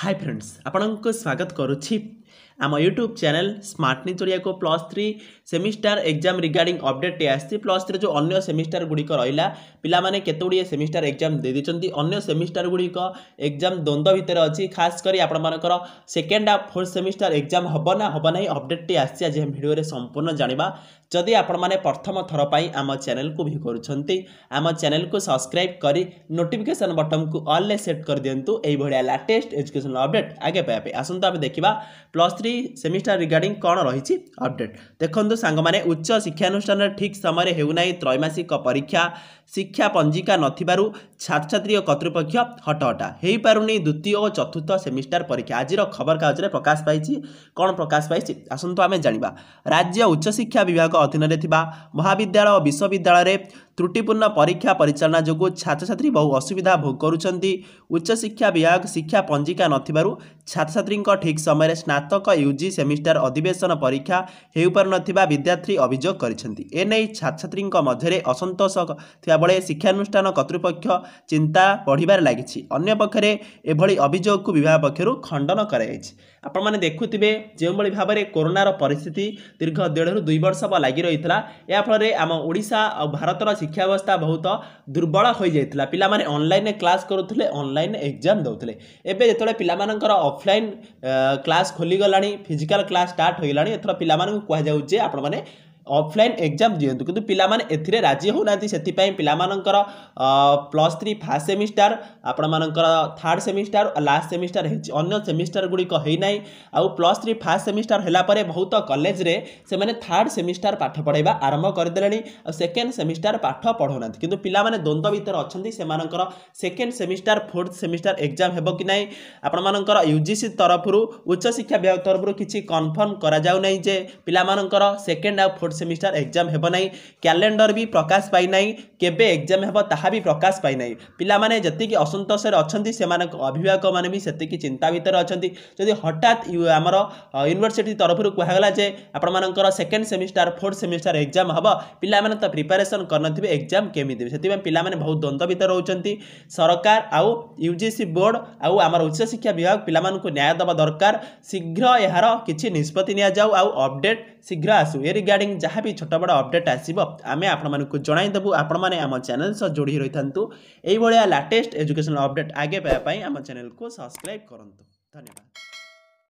high friends ଆପଣଙ୍କୁ ସ୍ୱାଗତ କରୁଛି ଆମ ୟୁଟ୍ୟୁବ୍ ଚ୍ୟାନେଲ୍ ସ୍ମାର୍ଟନି ଚଳିଆକୁ plus three semester exam regarding update ଆସିଛି ପ୍ଲସ୍ ଥ୍ରୀରେ ଯେଉଁ ଅନ୍ୟ ସେମିଷ୍ଟାର ଗୁଡ଼ିକ ରହିଲା ପିଲାମାନେ କେତେ ଗୁଡ଼ିଏ ସେମିଷ୍ଟାର ଏକ୍ଜାମ୍ ଦେଇଦେଇଛନ୍ତି ଅନ୍ୟ ସେମିଷ୍ଟାର ଗୁଡ଼ିକ ଏକ୍ଜାମ୍ ଦ୍ୱନ୍ଦ୍ୱ ଭିତରେ ଅଛି ଖାସ୍ କରି ଆପଣମାନଙ୍କର ସେକେଣ୍ଡ ଆଉ ଫୋର୍ଥ ସେମିଷ୍ଟାର ଏକ୍ଜାମ୍ ହେବ ନା ହେବ ନାହିଁ ଅପଡ଼େଟ୍ଟି ଆସିଛି ଆଜି ଆମେ ଭିଡ଼ିଓରେ ସମ୍ପୂର୍ଣ୍ଣ ଜାଣିବା ଯଦି ଆପଣମାନେ ପ୍ରଥମ ଥର ପାଇଁ ଆମ ଚ୍ୟାନେଲ୍କୁ ଭ୍ୟୁ କରୁଛନ୍ତି ଆମ ଚ୍ୟାନେଲ୍କୁ ସବସ୍କ୍ରାଇବ୍ କରି ନୋଟିଫିକେସନ୍ ବଟନ୍କୁ ଅଲ୍ରେ ସେଟ୍ କରିଦିଅନ୍ତୁ ଏଇଭଳିଆ ଲାଟେଷ୍ଟ ଏଜୁକେସନାଲ୍ ଅପଡ଼େଟ୍ ଆଗେ ପାଇବା ପାଇଁ ଆସନ୍ତୁ ଆମେ ଦେଖିବା ପ୍ଲସ୍ ଥ୍ରୀ ସେମିଷ୍ଟାର ରିଗାର୍ଡିଂ କ'ଣ ରହିଛି ଅପଡେଟ୍ ଦେଖନ୍ତୁ ସାଙ୍ଗମାନେ ଉଚ୍ଚ ଶିକ୍ଷାନୁଷ୍ଠାନରେ ଠିକ୍ ସମୟରେ ହେଉନାହିଁ ତ୍ରୈମାସିକ ପରୀକ୍ଷା ଶିକ୍ଷା ପଞ୍ଜିକା ନଥିବାରୁ ଛାତ୍ରଛାତ୍ରୀ ଓ କର୍ତ୍ତୃପକ୍ଷ ହଟହଟା ହେଇପାରୁନି ଦ୍ୱିତୀୟ ଓ ଚତୁର୍ଥ ସେମିଷ୍ଟାର ପରୀକ୍ଷା ଆଜିର ଖବରକାଗଜରେ ପ୍ରକାଶ ପାଇଛି କ'ଣ ପ୍ରକାଶ ପାଇଛି ଆସନ୍ତୁ ଆମେ ଜାଣିବା ରାଜ୍ୟ ଉଚ୍ଚଶିକ୍ଷା ବିଭାଗ ଅଧୀନରେ ଥିବା ମହାବିଦ୍ୟାଳୟ ଓ ବିଶ୍ୱବିଦ୍ୟାଳୟରେ ତ୍ରୁଟିପୂର୍ଣ୍ଣ ପରୀକ୍ଷା ପରିଚାଳନା ଯୋଗୁଁ ଛାତ୍ରଛାତ୍ରୀ ବହୁ ଅସୁବିଧା ଭୋଗ କରୁଛନ୍ତି ଉଚ୍ଚଶିକ୍ଷା ବିଭାଗ ଶିକ୍ଷା ପଞ୍ଜିକା ନଥିବାରୁ ଛାତ୍ରଛାତ୍ରୀଙ୍କ ଠିକ୍ ସମୟରେ ସ୍ନାତକ ୟୁ ଜି ସେମିଷ୍ଟର ଅଧିବେଶନ ପରୀକ୍ଷା ହେଉପାରୁନଥିବା ବିଦ୍ୟାର୍ଥୀ ଅଭିଯୋଗ କରିଛନ୍ତି ଏନେଇ ଛାତ୍ରଛାତ୍ରୀଙ୍କ ମଧ୍ୟରେ ଅସନ୍ତୋଷ ଥିବାବେଳେ ଶିକ୍ଷାନୁଷ୍ଠାନ କର୍ତ୍ତୃପକ୍ଷ ଚିନ୍ତା ବଢ଼ିବାରେ ଲାଗିଛି ଅନ୍ୟପକ୍ଷରେ ଏଭଳି ଅଭିଯୋଗକୁ ବିଭାଗ ପକ୍ଷରୁ ଖଣ୍ଡନ କରାଯାଇଛି ଆପଣମାନେ ଦେଖୁଥିବେ ଯେଉଁଭଳି ଭାବରେ କରୋନାର ପରିସ୍ଥିତି ଦୀର୍ଘ ଦେଢ଼ରୁ ଦୁଇ ବର୍ଷ ଲାଗି ରହିଥିଲା ଏହାଫଳରେ ଆମ ଓଡ଼ିଶା ଆଉ ଭାରତର শিক্ষা ব্যবস্থা বহুত দুর্বল হয়ে যাই পিলা মানে অনলাইন ক্লাস করুলে অনলাইন এক্সাম দেলে এবে যেত পিলা অফলাইন ক্লাস খোলিগলা ফিজিকাল ক্লাস স্টার্ট হয়ে গলা এথর পিলা কুহযাচ্ছে আপনার ଅଫଲାଇନ୍ ଏକ୍ଜାମ୍ ଦିଅନ୍ତୁ କିନ୍ତୁ ପିଲାମାନେ ଏଥିରେ ରାଜି ହେଉନାହାନ୍ତି ସେଥିପାଇଁ ପିଲାମାନଙ୍କର ପ୍ଲସ୍ ଥ୍ରୀ ଫାର୍ଷ୍ଟ ସେମିଷ୍ଟାର ଆପଣମାନଙ୍କର ଥାର୍ଡ଼ ସେମିଷ୍ଟାର ଲାଷ୍ଟ ସେମିଷ୍ଟାର ହେଇଛି ଅନ୍ୟ ସେମିଷ୍ଟାର ଗୁଡ଼ିକ ହେଇନାହିଁ ଆଉ ପ୍ଲସ୍ ଥ୍ରୀ ଫାର୍ଷ୍ଟ ସେମିଷ୍ଟାର ହେଲା ପରେ ବହୁତ କଲେଜରେ ସେମାନେ ଥାର୍ଡ଼ ସେମିଷ୍ଟାର ପାଠ ପଢ଼ାଇବା ଆରମ୍ଭ କରିଦେଲେଣି ଆଉ ସେକେଣ୍ଡ ସେମିଷ୍ଟାର ପାଠ ପଢ଼ାଉନାହାନ୍ତି କିନ୍ତୁ ପିଲାମାନେ ଦ୍ୱନ୍ଦ୍ୱ ଭିତରେ ଅଛନ୍ତି ସେମାନଙ୍କର second semester fourth semester exam ହେବ କି ନାହିଁ ଆପଣମାନଙ୍କର ୟୁ ଜି ସି ତରଫରୁ ଉଚ୍ଚଶିକ୍ଷା ବିଭାଗ ତରଫରୁ କିଛି କନଫର୍ମ କରାଯାଉ ନାହିଁ ଯେ ପିଲାମାନଙ୍କର ସେକେଣ୍ଡ ଆଉ ଫୋର୍ଥ ସେମିଷ୍ଟାର ଏକ୍ଜାମ୍ ହେବ ନାହିଁ କ୍ୟାଲେଣ୍ଡର ବି ପ୍ରକାଶ ପାଇନାହିଁ କେବେ ଏକ୍ଜାମ୍ ହେବ ତାହା ବି ପ୍ରକାଶ ପାଇନାହିଁ ପିଲାମାନେ ଯେତିକି ଅସନ୍ତୋଷରେ ଅଛନ୍ତି ସେମାନଙ୍କ ଅଭିଭାବକମାନେ ବି ସେତିକି ଚିନ୍ତା ଭିତରେ ଅଛନ୍ତି ଯଦି ହଠାତ୍ ଆମର ୟୁନିଭର୍ସିଟି ତରଫରୁ କୁହାଗଲା ଯେ ଆପଣମାନଙ୍କର second semester fourth semester exam ହେବ ପିଲାମାନେ ତ ପ୍ରିପାରେସନ୍ କରିନଥିବେ ଏକ୍ଜାମ୍ କେମିତି ଦେବେ ସେଥିପାଇଁ ପିଲାମାନେ ବହୁତ ଦ୍ୱନ୍ଦ୍ୱ ଭିତରେ ରହୁଛନ୍ତି ସରକାର ଆଉ ୟୁ ଜି ସି ବୋର୍ଡ଼ ଆଉ ଆମର ଉଚ୍ଚଶିକ୍ଷା ବିଭାଗ ପିଲାମାନଙ୍କୁ ନ୍ୟାୟ ଦେବା ଦରକାର ଶୀଘ୍ର ଏହାର କିଛି ନିଷ୍ପତ୍ତି ନିଆଯାଉ ଆଉ ଅପଡେଟ୍ ଶୀଘ୍ର ଆସୁ ଏ ରିଗାର୍ଡିଂ ଯାହା ବି ଛୋଟ ବଡ଼ ଅପଡ଼େଟ୍ ଆସିବ ଆମେ ଆପଣମାନଙ୍କୁ ଜଣାଇଦେବୁ ଆପଣମାନେ ଆମ ଚ୍ୟାନେଲ୍ ସହ ଯୋଡ଼ି ରହିଥାନ୍ତୁ ଏଇଭଳିଆ ଲାଟେଷ୍ଟ ଏଜୁକେସନାଲ୍ ଅପଡ଼େଟ୍ ଆଗେ ପାଇବା ପାଇଁ ଆମ ଚ୍ୟାନେଲ୍କୁ ସବସ୍କ୍ରାଇବ୍ କରନ୍ତୁ ଧନ୍ୟବାଦ